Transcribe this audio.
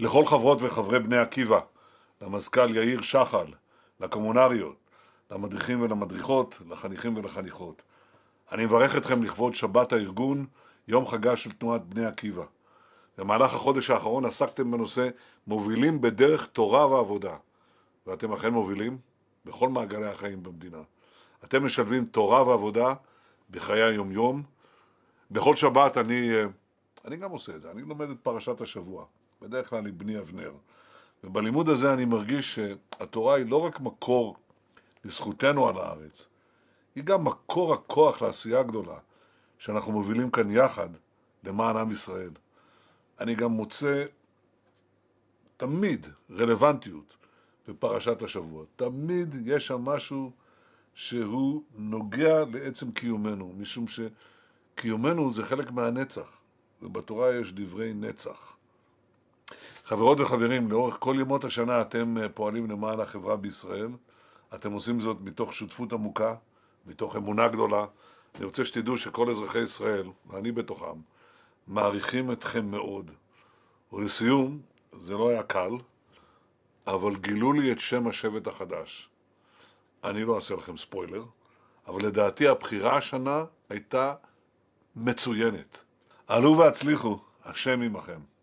לכל חברות וחברי בני עקיבא, למזכ"ל יאיר שחל, לקומונריות, למדריכים ולמדריכות, לחניכים ולחניכות. אני מברך אתכם לכבוד שבת הארגון, יום חגה של תנועת בני עקיבא. במהלך החודש האחרון עסקתם בנושא מובילים בדרך תורה ועבודה, ואתם אכן מובילים בכל מעגלי החיים במדינה. אתם משלבים תורה ועבודה בחיי היומיום. בכל שבת אני, אה, אני גם עושה את זה, אני לומד את פרשת השבוע. בדרך כלל עם בני אבנר. ובלימוד הזה אני מרגיש שהתורה היא לא רק מקור לזכותנו על הארץ, היא גם מקור הכוח לעשייה הגדולה שאנחנו מובילים כאן יחד למען עם ישראל. אני גם מוצא תמיד רלוונטיות בפרשת השבוע. תמיד יש שם משהו שהוא נוגע לעצם קיומנו, משום שקיומנו זה חלק מהנצח, ובתורה יש דברי נצח. חברות וחברים, לאורך כל ימות השנה אתם אה, פועלים למען החברה בישראל. אתם עושים זאת מתוך שותפות עמוקה, מתוך אמונה גדולה. אני רוצה שתדעו שכל אזרחי ישראל, ואני בתוכם, מעריכים אתכם מאוד. ולסיום, זה לא היה קל, אבל גילו לי את שם השבט החדש. אני לא אעשה לכם ספוילר, אבל לדעתי הבחירה השנה הייתה מצוינת. עלו והצליחו, השם עמכם.